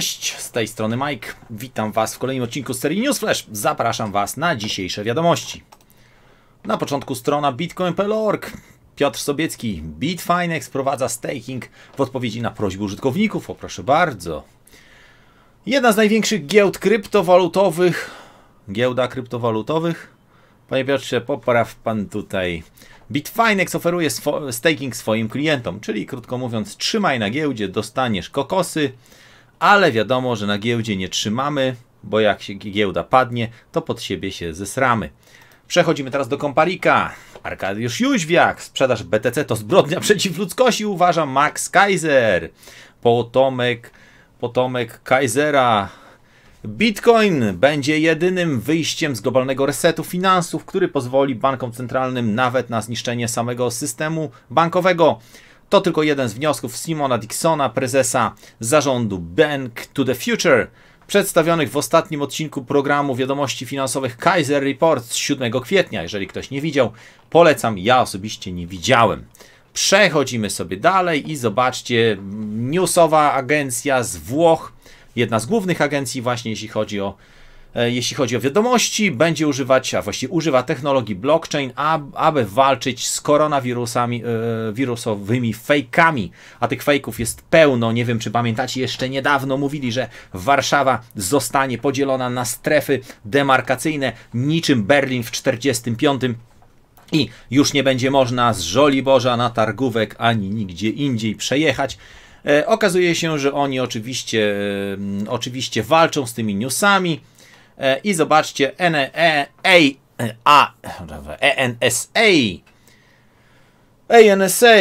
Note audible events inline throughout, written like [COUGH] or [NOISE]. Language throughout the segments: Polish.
Cześć, z tej strony Mike. Witam Was w kolejnym odcinku serii Newsflash. Zapraszam Was na dzisiejsze wiadomości. Na początku strona bitcoin.org. Piotr Sobiecki, Bitfinex prowadza staking w odpowiedzi na prośby użytkowników. O proszę bardzo. Jedna z największych giełd kryptowalutowych. Giełda kryptowalutowych. Panie Piotrze, popraw Pan tutaj. Bitfinex oferuje swo staking swoim klientom, czyli krótko mówiąc, trzymaj na giełdzie, dostaniesz kokosy ale wiadomo, że na giełdzie nie trzymamy, bo jak się giełda padnie, to pod siebie się zesramy. Przechodzimy teraz do komparika. Arkadiusz Jóźwiak, sprzedaż BTC to zbrodnia [LAUGHS] przeciw ludzkości, uważa Max Kaiser. Potomek, potomek Kaisera. Bitcoin będzie jedynym wyjściem z globalnego resetu finansów, który pozwoli bankom centralnym nawet na zniszczenie samego systemu bankowego. To tylko jeden z wniosków Simona Dixona, prezesa zarządu Bank to the Future, przedstawionych w ostatnim odcinku programu wiadomości finansowych Kaiser Report z 7 kwietnia. Jeżeli ktoś nie widział, polecam, ja osobiście nie widziałem. Przechodzimy sobie dalej i zobaczcie, newsowa agencja z Włoch, jedna z głównych agencji właśnie jeśli chodzi o E, jeśli chodzi o wiadomości, będzie używać, a właściwie używa technologii blockchain, aby walczyć z koronawirusami, e, wirusowymi fejkami. A tych fejków jest pełno. Nie wiem, czy pamiętacie, jeszcze niedawno mówili, że Warszawa zostanie podzielona na strefy demarkacyjne, niczym Berlin w 1945. I już nie będzie można z Żoliborza na Targówek ani nigdzie indziej przejechać. E, okazuje się, że oni oczywiście, oczywiście walczą z tymi newsami, E, i zobaczcie e A e, A NEA, ENSA ANSA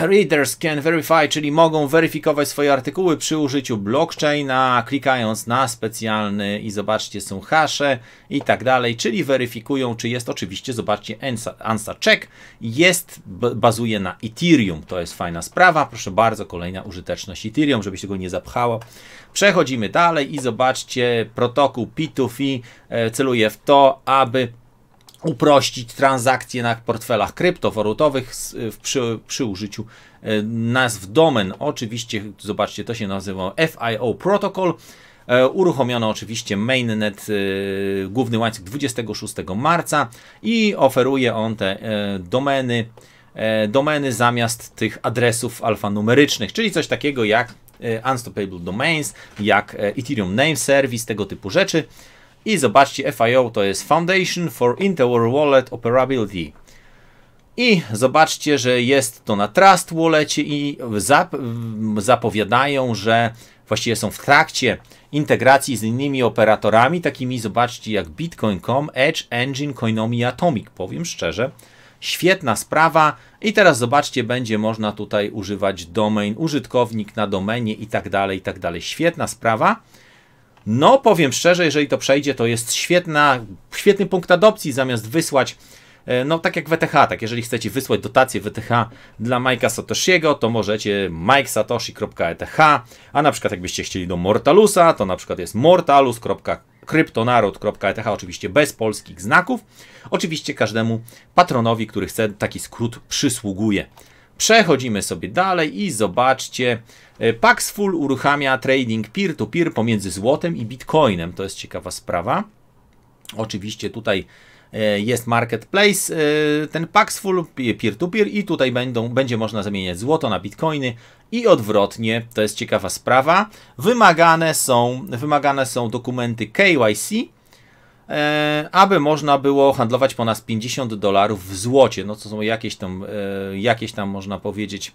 Readers can verify, czyli mogą weryfikować swoje artykuły przy użyciu blockchaina, klikając na specjalny i zobaczcie, są hasze i tak dalej, czyli weryfikują, czy jest oczywiście, zobaczcie, ANSA check jest, bazuje na Ethereum, to jest fajna sprawa, proszę bardzo, kolejna użyteczność Ethereum, żeby się go nie zapchało. Przechodzimy dalej i zobaczcie, protokół P2P e, celuje w to, aby uprościć transakcje na portfelach kryptowalutowych y, przy, przy użyciu y, nazw domen. Oczywiście, zobaczcie, to się nazywa FIO Protocol. E, uruchomiono oczywiście mainnet, y, główny łańcuch 26 marca i oferuje on te e, domeny, e, domeny zamiast tych adresów alfanumerycznych, czyli coś takiego jak Unstoppable Domains, jak Ethereum Name Service, tego typu rzeczy. I zobaczcie, FIO to jest Foundation for Interwar Wallet Operability. I zobaczcie, że jest to na Trust Wallet i zap zapowiadają, że właściwie są w trakcie integracji z innymi operatorami, takimi zobaczcie jak Bitcoin.com, Edge, Engine, Coinomi, Atomic. Powiem szczerze, świetna sprawa. I teraz zobaczcie, będzie można tutaj używać domain, użytkownik na domenie i tak dalej, i tak dalej. Świetna sprawa. No, powiem szczerze, jeżeli to przejdzie, to jest świetna, świetny punkt adopcji, zamiast wysłać e, no tak jak WTH, e tak jeżeli chcecie wysłać dotację WTH e dla Mike'a Satoshiego, to możecie mikesatoshi.eth, a na przykład jakbyście chcieli do Mortalusa, to na przykład jest mortalus.kryptonarod.eth, oczywiście bez polskich znaków. Oczywiście każdemu patronowi, który chce, taki skrót przysługuje. Przechodzimy sobie dalej i zobaczcie. E, Paxful uruchamia trading peer-to-peer -peer pomiędzy złotem i bitcoinem. To jest ciekawa sprawa. Oczywiście tutaj e, jest marketplace, e, ten Paxful peer-to-peer -peer i tutaj będą, będzie można zamieniać złoto na bitcoiny i odwrotnie, to jest ciekawa sprawa. Wymagane są, wymagane są dokumenty KYC E, aby można było handlować po nas 50 dolarów w złocie. No co są jakieś tam, e, jakieś tam można powiedzieć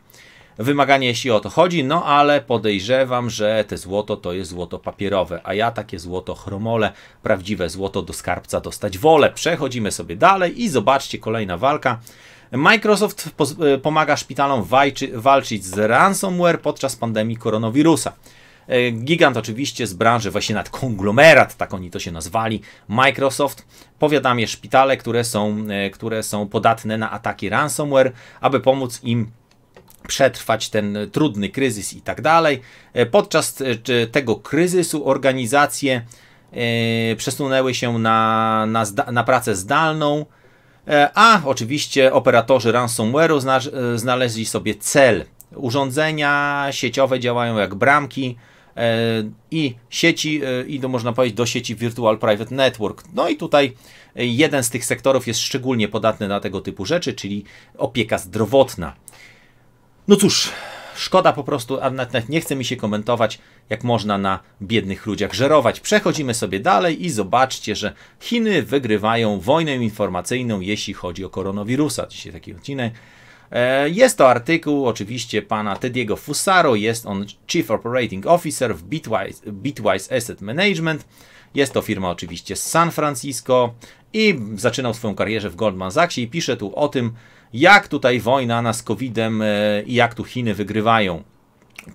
wymaganie, jeśli o to chodzi, no ale podejrzewam, że te złoto to jest złoto papierowe, a ja takie złoto chromole, prawdziwe złoto do skarbca dostać wolę. Przechodzimy sobie dalej i zobaczcie kolejna walka. Microsoft e, pomaga szpitalom walczyć z ransomware podczas pandemii koronawirusa. E, gigant oczywiście z branży, właśnie nad konglomerat, tak oni to się nazwali, Microsoft, powiadamie szpitale, które są, e, które są podatne na ataki ransomware, aby pomóc im przetrwać ten trudny kryzys i tak dalej. E, podczas tego kryzysu organizacje przesunęły się na, na, na pracę zdalną, a oczywiście operatorzy ransomware'u znaleźli sobie cel. Urządzenia sieciowe działają jak bramki, E, i sieci, e, i do, można powiedzieć do sieci Virtual Private Network. No i tutaj e, jeden z tych sektorów jest szczególnie podatny na tego typu rzeczy, czyli opieka zdrowotna. No cóż, szkoda po prostu, a nawet nie chce mi się komentować, jak można na biednych ludziach żerować. Przechodzimy sobie dalej i zobaczcie, że Chiny wygrywają wojnę informacyjną, jeśli chodzi o koronawirusa. Dzisiaj taki odcinek. E, jest to artykuł oczywiście pana Tediego Fusaro, jest on Chief Operating Officer w Bitwise, Bitwise Asset Management. Jest to firma oczywiście z San Francisco i zaczynał swoją karierę w Goldman Sachsie i pisze tu o tym, jak tutaj wojna nas COVID-em e, i jak tu Chiny wygrywają.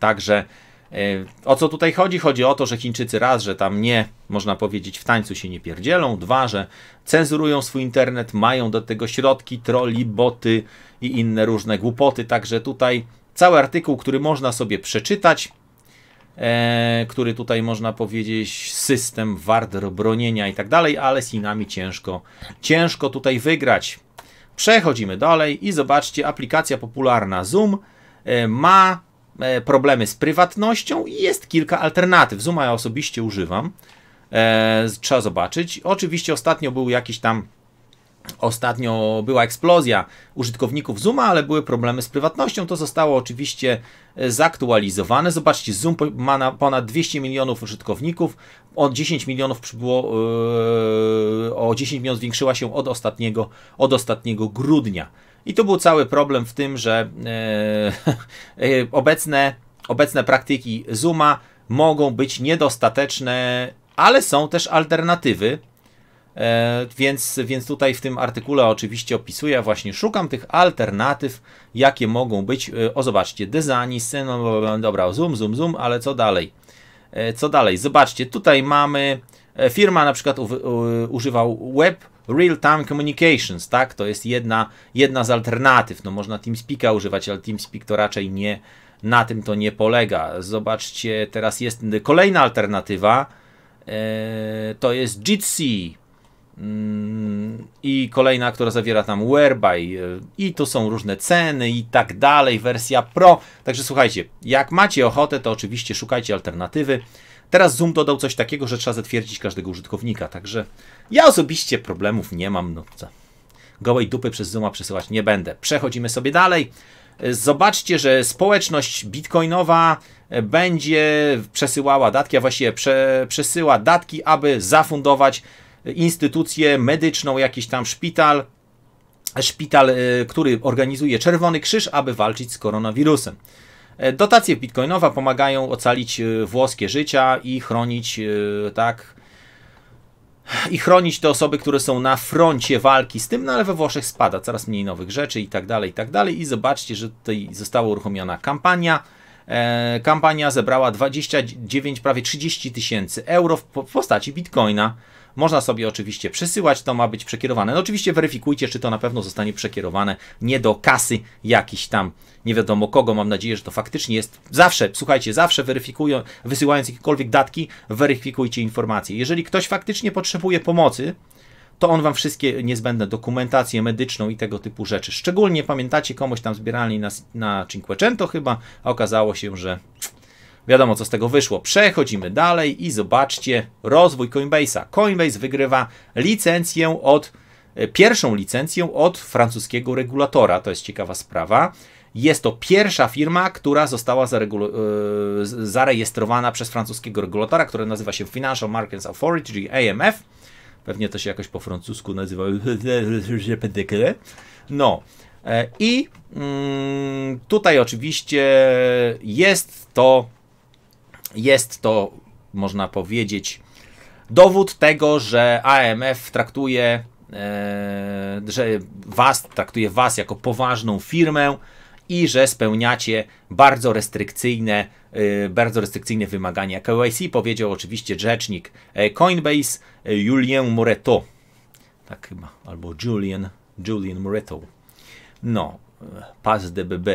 Także e, o co tutaj chodzi? Chodzi o to, że Chińczycy raz, że tam nie, można powiedzieć, w tańcu się nie pierdzielą, dwa, że cenzurują swój internet, mają do tego środki, troli, boty, i inne różne głupoty. Także tutaj cały artykuł, który można sobie przeczytać, e, który tutaj można powiedzieć system warder bronienia i tak dalej, ale z Chinami ciężko, ciężko tutaj wygrać. Przechodzimy dalej i zobaczcie, aplikacja popularna Zoom e, ma e, problemy z prywatnością i jest kilka alternatyw. Zooma ja osobiście używam. E, trzeba zobaczyć. Oczywiście ostatnio był jakiś tam Ostatnio była eksplozja użytkowników Zooma, ale były problemy z prywatnością. To zostało oczywiście e, zaktualizowane. Zobaczcie, Zoom ma na ponad 200 milionów użytkowników. O 10 milionów przybyło, yy, o 10 milionów zwiększyła się od ostatniego, od ostatniego grudnia. I to był cały problem w tym, że yy, yy, [LAUGHS] obecne, obecne praktyki Zooma mogą być niedostateczne, ale są też alternatywy E, więc, więc tutaj w tym artykule oczywiście opisuję, właśnie szukam tych alternatyw, jakie mogą być. E, o, zobaczcie, design, scena, dobra, zoom, zoom, zoom, ale co dalej? E, co dalej? Zobaczcie, tutaj mamy, firma na przykład u, u, używał web, Real-time communications, tak? To jest jedna, jedna z alternatyw. No można TeamSpeak'a używać, ale TeamSpeak to raczej nie, na tym to nie polega. Zobaczcie, teraz jest kolejna alternatywa. to jest Jitsi. Mm, I kolejna, która zawiera tam whereby, e, i tu są różne ceny, i tak dalej, wersja pro. Także słuchajcie, jak macie ochotę, to oczywiście szukajcie alternatywy. Teraz Zoom dodał coś takiego, że trzeba zatwierdzić każdego użytkownika, także ja osobiście problemów nie mam. No, gołej dupy przez Zooma przesyłać nie będę. Przechodzimy sobie dalej. E, zobaczcie, że społeczność bitcoinowa e, będzie przesyłała datki, a właściwie prze, przesyła datki, aby zafundować instytucję medyczną, jakiś tam szpital, szpital, e, który organizuje Czerwony Krzyż, aby walczyć z koronawirusem. E, dotacje bitcoinowe pomagają ocalić e, włoskie życia i chronić tak i chronić te osoby, które są na froncie walki z tym, no ale we Włoszech spada coraz mniej nowych rzeczy i tak dalej, i tak dalej. I zobaczcie, że tutaj została uruchomiona kampania. kampania zebrała 29, prawie 30 tysięcy euro w postaci bitcoina. Można sobie oczywiście przesyłać, to ma być przekierowane. No oczywiście weryfikujcie, czy to na pewno zostanie przekierowane nie do kasy jakiś tam nie wiadomo kogo. Mam nadzieję, że to faktycznie jest. Zawsze, słuchajcie, zawsze weryfikują, wysyłając jakiekolwiek datki, weryfikujcie informacje. Jeżeli ktoś faktycznie potrzebuje pomocy, to on wam wszystkie niezbędne dokumentacje medyczną i tego typu rzeczy. Szczególnie pamiętacie komuś tam zbierali na, na Cinquecento chyba, a okazało się, że Wiadomo, co z tego wyszło. Przechodzimy dalej i zobaczcie rozwój Coinbase'a. Coinbase wygrywa licencję od, e, pierwszą licencję od francuskiego regulatora. To jest ciekawa sprawa. Jest to pierwsza firma, która została e, zarejestrowana przez francuskiego regulatora, który nazywa się Financial Markets Authority, czyli AMF. Pewnie to się jakoś po francusku nazywa. [LAUGHS] No. E, I mm, tutaj oczywiście jest to jest to, można powiedzieć, dowód tego, że AMF traktuje, e, że was, traktuje was jako poważną firmę i że spełniacie bardzo restrykcyjne, e, bardzo restrykcyjne wymagania KYC, powiedział oczywiście rzecznik e, Coinbase e, Julien Moreto. Tak chyba, albo Julian Julien Moreto. No, e, pas DBB.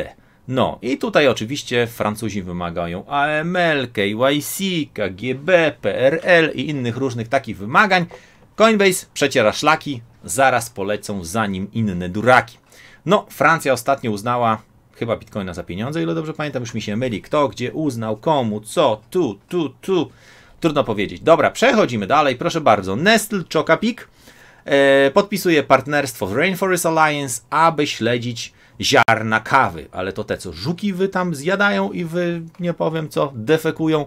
No i tutaj oczywiście Francuzi wymagają AML, KYC, KGB, PRL i innych różnych takich wymagań. Coinbase przeciera szlaki, zaraz polecą za nim inne duraki. No, Francja ostatnio uznała chyba bitcoina za pieniądze, ile dobrze pamiętam, już mi się myli. Kto, gdzie uznał, komu, co, tu, tu, tu. Trudno powiedzieć. Dobra, przechodzimy dalej. Proszę bardzo, Nestle Chocapik e, podpisuje partnerstwo z Rainforest Alliance, aby śledzić ziarna kawy, ale to te, co żuki wy tam zjadają i wy, nie powiem co, defekują.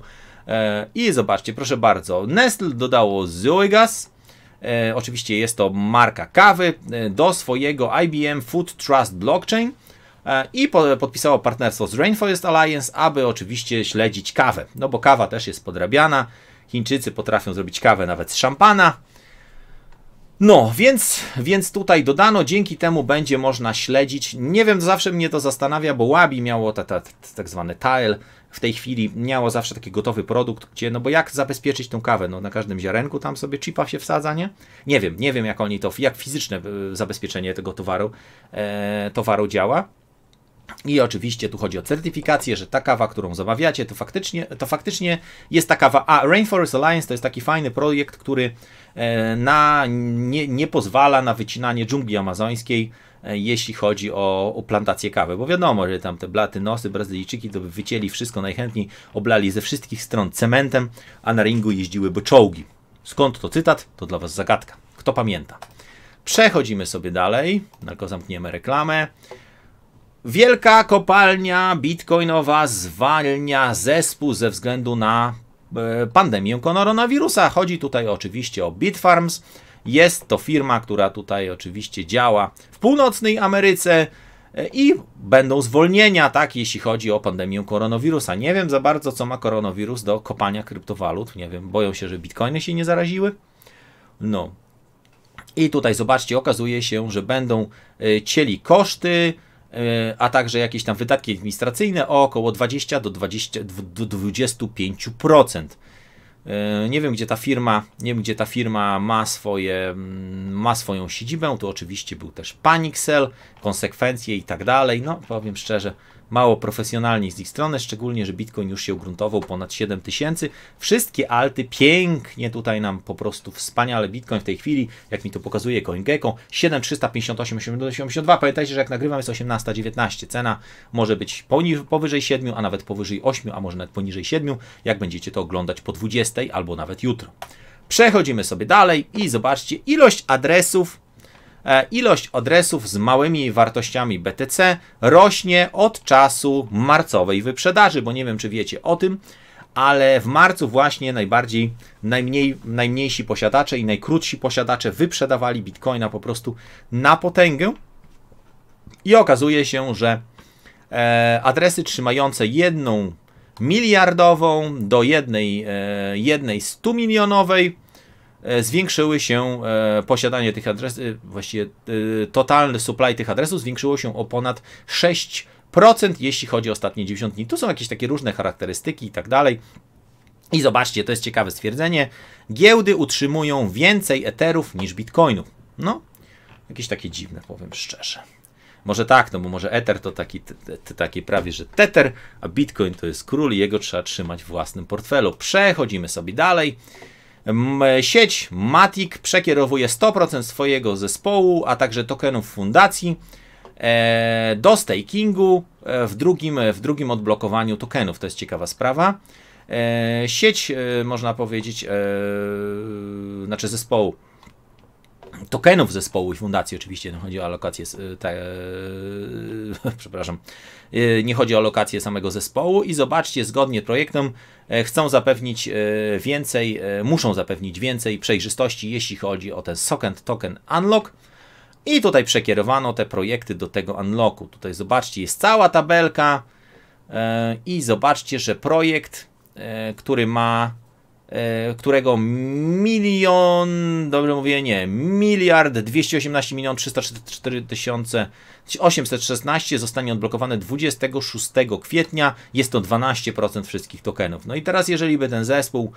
E, I zobaczcie, proszę bardzo, Nestle dodało Zoegas, E, oczywiście jest to marka kawy, e, do swojego IBM Food Trust Blockchain e, i po, podpisało partnerstwo z Rainforest Alliance, aby oczywiście śledzić kawę. No bo kawa też jest podrabiana. Chińczycy potrafią zrobić kawę nawet z szampana. No, więc, więc tutaj dodano, dzięki temu będzie można śledzić. Nie wiem, zawsze mnie to zastanawia, bo Wabi miało te, te, te, tak zwany tile, w tej chwili miało zawsze taki gotowy produkt, gdzie, no bo jak zabezpieczyć tą kawę? No na każdym ziarenku tam sobie chipa się wsadza, nie? Nie wiem, nie wiem jak oni to, jak fizyczne e, zabezpieczenie tego towaru, e, towaru działa. I oczywiście tu chodzi o certyfikację, że ta kawa, którą zamawiacie, to faktycznie, to faktycznie jest ta kawa. A Rainforest Alliance to jest taki fajny projekt, który e, na, nie, nie pozwala na wycinanie dżungli amazońskiej, e, jeśli chodzi o, o plantację kawy. Bo wiadomo, że tam te nosy, Brazylijczyki to by wycięli wszystko najchętniej, oblali ze wszystkich stron cementem, a na ringu jeździłyby czołgi. Skąd to cytat? To dla Was zagadka. Kto pamięta? Przechodzimy sobie dalej, tylko zamkniemy reklamę. Wielka kopalnia bitcoinowa zwalnia zespół ze względu na e, pandemię koronawirusa. Chodzi tutaj oczywiście o Bitfarms. Jest to firma, która tutaj oczywiście działa w północnej Ameryce e, i będą zwolnienia, tak, jeśli chodzi o pandemię koronawirusa. Nie wiem za bardzo, co ma koronawirus do kopania kryptowalut. Nie wiem, boją się, że bitcoiny się nie zaraziły. No. I tutaj zobaczcie, okazuje się, że będą e, cieli koszty, E, a także jakieś tam wydatki administracyjne o około 20 do, 20, do 25%. E, nie wiem, gdzie ta firma, nie wiem, gdzie ta firma ma, swoje, mm, ma swoją siedzibę. Tu oczywiście był też Panixel, konsekwencje i tak dalej. No, powiem szczerze, mało profesjonalni z ich strony, szczególnie, że Bitcoin już się ugruntował ponad 7 tysięcy. Wszystkie alty pięknie tutaj nam po prostu wspaniale Bitcoin w tej chwili, jak mi to pokazuje CoinGecko, 7358, 82. Pamiętajcie, że jak nagrywam jest 18,19. Cena może być poniżej, powyżej 7, a nawet powyżej 8, a może nawet poniżej 7, jak będziecie to oglądać po 20 albo nawet jutro. Przechodzimy sobie dalej i zobaczcie ilość adresów, E, ilość adresów z małymi wartościami BTC rośnie od czasu marcowej wyprzedaży, bo nie wiem, czy wiecie o tym, ale w marcu właśnie najbardziej, najmniej, najmniejsi posiadacze i najkrótsi posiadacze wyprzedawali bitcoina po prostu na potęgę. I okazuje się, że e, adresy trzymające jedną miliardową do jednej, e, jednej stu milionowej E, zwiększyły się e, posiadanie tych adresów, e, właściwie totalny supply tych adresów zwiększyło się o ponad 6%, jeśli chodzi o ostatnie 90 dni. Tu są jakieś takie różne charakterystyki i tak dalej. I zobaczcie, to jest ciekawe stwierdzenie. Giełdy utrzymują więcej eterów niż bitcoinów. No, jakieś takie dziwne, powiem szczerze. Może tak, no bo może Ether to taki, t, t, taki prawie, że Tether, a Bitcoin to jest król i jego trzeba trzymać w własnym portfelu. Przechodzimy sobie dalej. E, sieć Matic przekierowuje 100% swojego zespołu, a także tokenów fundacji e, do stakingu e, w drugim, w drugim odblokowaniu tokenów. To jest ciekawa sprawa. Sieć, można powiedzieć, znaczy zespołu tokenów zespołu i fundacji oczywiście, no chodzi o alokację, te, przepraszam, nie chodzi o alokację [LAUGHS] y, samego zespołu i zobaczcie, zgodnie z projektem e, chcą zapewnić e, więcej, e, muszą zapewnić więcej przejrzystości, jeśli chodzi o ten Socket Token Unlock, i tutaj przekierowano te projekty do tego unlocku. Tutaj zobaczcie, jest cała tabelka i zobaczcie, że projekt, który ma E, którego milion, dobrze mówię, nie, miliard 218 milion 304 tysiące 816 zostanie odblokowane 26 kwietnia. Jest to 12% wszystkich tokenów. No i teraz, jeżeli by ten zespół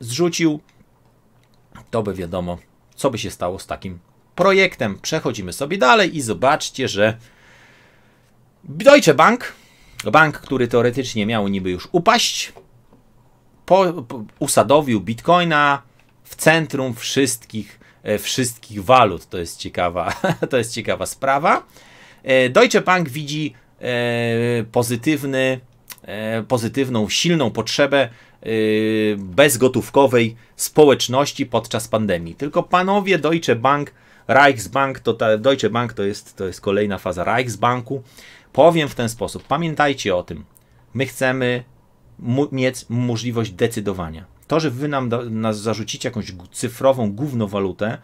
zrzucił, to by wiadomo, co by się stało z takim projektem. Przechodzimy sobie dalej i zobaczcie, że Deutsche Bank, bank, który teoretycznie miał niby już upaść, po, po, usadowił bitcoina w centrum wszystkich, e, wszystkich walut. To jest ciekawa, [LAUGHS] to jest ciekawa sprawa. E, Deutsche Bank widzi e, pozytywny, pozytywną, silną potrzebę bezgotówkowej społeczności podczas pandemii. Tylko panowie Deutsche Bank, Reichsbank, to ta, Deutsche Bank to jest, to jest kolejna faza Reichsbanku. Powiem w ten sposób, pamiętajcie o tym. My chcemy mieć możliwość decydowania. To, że wy nam nas zarzucicie jakąś cyfrową gównowalutę,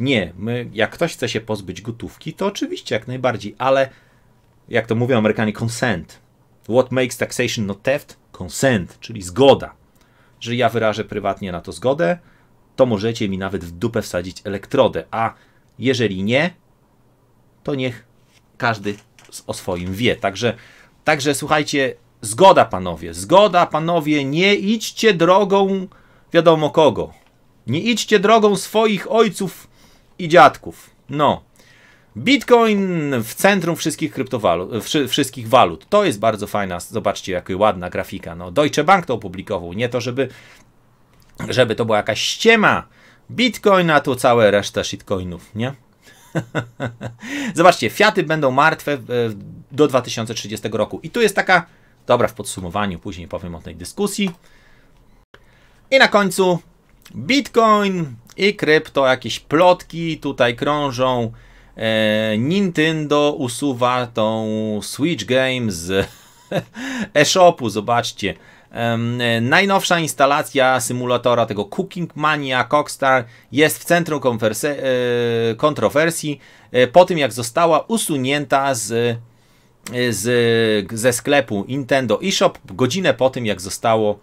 nie, my, jak ktoś chce się pozbyć gotówki, to oczywiście jak najbardziej, ale jak to mówią Amerykanie, consent. What makes taxation not theft? Consent, czyli zgoda. Że ja wyrażę prywatnie na to zgodę, to możecie mi nawet w dupę wsadzić elektrodę, a jeżeli nie, to niech każdy o swoim wie. Także, także słuchajcie, Zgoda, panowie, zgoda, panowie, nie idźcie drogą wiadomo kogo. Nie idźcie drogą swoich ojców i dziadków. No. Bitcoin w centrum wszystkich kryptowalut, wszystkich walut. To jest bardzo fajna, zobaczcie, jaka ładna grafika. No, Deutsche Bank to opublikował. Nie to, żeby, żeby to była jakaś ściema. Bitcoin, a tu całe reszta shitcoinów, nie? [LAUGHS] Zobaczcie, fiaty będą martwe do 2030 roku. I tu jest taka Dobra, w podsumowaniu później powiem o tej dyskusji. I na końcu Bitcoin i krypto, jakieś plotki tutaj krążą. E, Nintendo usuwa tą Switch Games z [LAUGHS] e-shopu, zobaczcie. E, najnowsza instalacja symulatora tego Cooking Mania Cockstar jest w centrum e, kontrowersji e, po tym jak została usunięta z Y, z, ze sklepu Nintendo eShop godzinę po tym, jak zostało,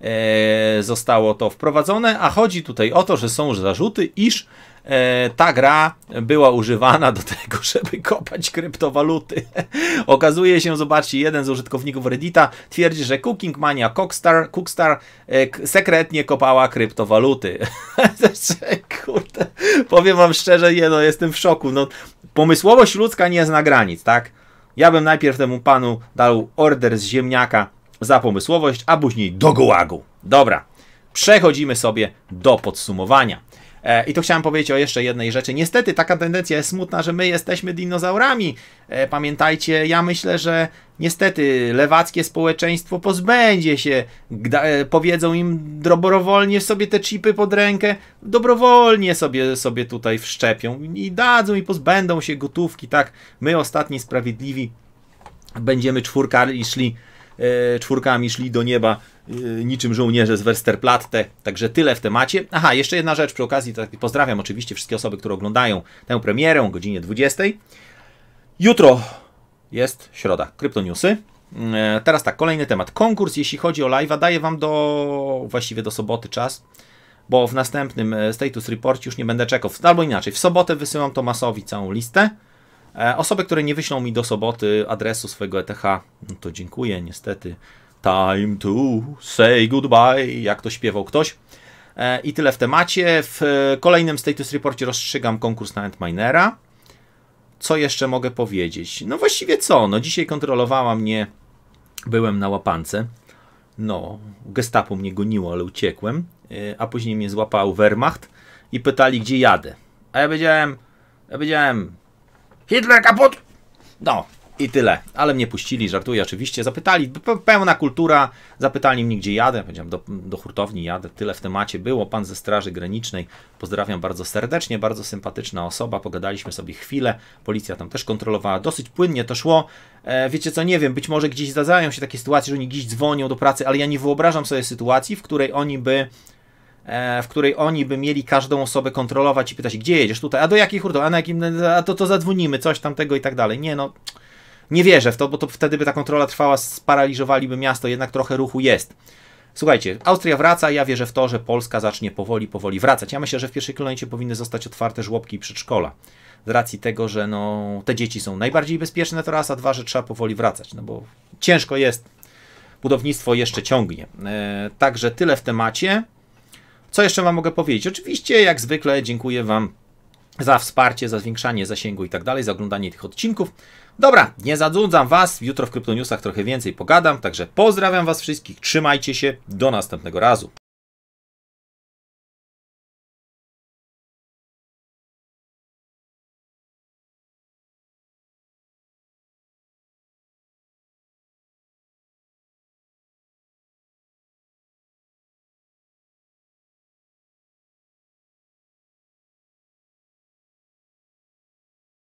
e, zostało to wprowadzone. A chodzi tutaj o to, że są zarzuty, iż e, ta gra była używana do tego, [LAUGHS] żeby kopać kryptowaluty. [LAUGHS] Okazuje się, zobaczcie, jeden z użytkowników Reddita twierdzi, że Cooking Mania Cookstar, Cookstar e, sekretnie kopała kryptowaluty. [LAUGHS] Kurde, powiem wam szczerze, nie, no, jestem w szoku. No, pomysłowość ludzka nie zna granic, tak? Ja bym najpierw temu panu dał order z ziemniaka za pomysłowość, a później do gołagu. Dobra, przechodzimy sobie do podsumowania. E, I to chciałem powiedzieć o jeszcze jednej rzeczy. Niestety taka tendencja jest smutna, że my jesteśmy dinozaurami. E, pamiętajcie, ja myślę, że niestety lewackie społeczeństwo pozbędzie się, e, powiedzą im dobrowolnie sobie te chipy pod rękę, dobrowolnie sobie, sobie tutaj wszczepią i dadzą i pozbędą się gotówki, tak? My ostatni sprawiedliwi będziemy czwórkami szli, czwórkami szli do nieba Y, niczym żołnierze z Westerplatte. Także tyle w temacie. Aha, jeszcze jedna rzecz przy okazji, tak, pozdrawiam oczywiście wszystkie osoby, które oglądają tę premierę o godzinie 20. Jutro jest środa, kryptoniusy. Y, teraz tak, kolejny temat. Konkurs, jeśli chodzi o live'a, daję Wam do właściwie do soboty czas, bo w następnym e, status report już nie będę czekał. Albo inaczej, w sobotę wysyłam Tomasowi całą listę. E, osoby, które nie wyślą mi do soboty adresu swojego ETH, no to dziękuję, niestety Time to say goodbye, jak to śpiewał ktoś. E, I tyle w temacie. W kolejnym status reporcie rozstrzygam konkurs na Antminera. Co jeszcze mogę powiedzieć? No właściwie co? No dzisiaj kontrolowała mnie, byłem na łapance. No, gestapo mnie goniło, ale uciekłem. E, a później mnie złapał Wehrmacht i pytali, gdzie jadę. A ja powiedziałem, ja powiedziałem, Hitler kaput! No, i tyle. Ale mnie puścili, żartuję oczywiście. Zapytali, pełna kultura, zapytali mnie, gdzie jadę. Powiedziałem, do, do hurtowni jadę. Tyle w temacie było. Pan ze Straży Granicznej, pozdrawiam bardzo serdecznie, bardzo sympatyczna osoba. Pogadaliśmy sobie chwilę. Policja tam też kontrolowała. Dosyć płynnie to szło. E, wiecie co, nie wiem, być może gdzieś zdarzają się takie sytuacje, że oni gdzieś dzwonią do pracy, ale ja nie wyobrażam sobie sytuacji, w której oni by e, w której oni by mieli każdą osobę kontrolować i pytać, gdzie jedziesz tutaj, a do jakiej hurtowni, a na jakim, a to to zadzwonimy, coś tam tego i tak dalej. Nie no, nie wierzę w to, bo to wtedy by ta kontrola trwała, sparaliżowaliby miasto, jednak trochę ruchu jest. Słuchajcie, Austria wraca, ja wierzę w to, że Polska zacznie powoli, powoli wracać. Ja myślę, że w pierwszej kolejności powinny zostać otwarte żłobki i przedszkola. Z racji tego, że no, te dzieci są najbardziej bezpieczne, teraz, a dwa, że trzeba powoli wracać, no bo ciężko jest. Budownictwo jeszcze ciągnie. E, także tyle w temacie. Co jeszcze Wam mogę powiedzieć? Oczywiście, jak zwykle, dziękuję Wam za wsparcie, za zwiększanie zasięgu i tak dalej, za oglądanie tych odcinków. Dobra, nie zadłudzam Was, jutro w Kryptoniusach trochę więcej pogadam, także pozdrawiam Was wszystkich, trzymajcie się, do następnego razu.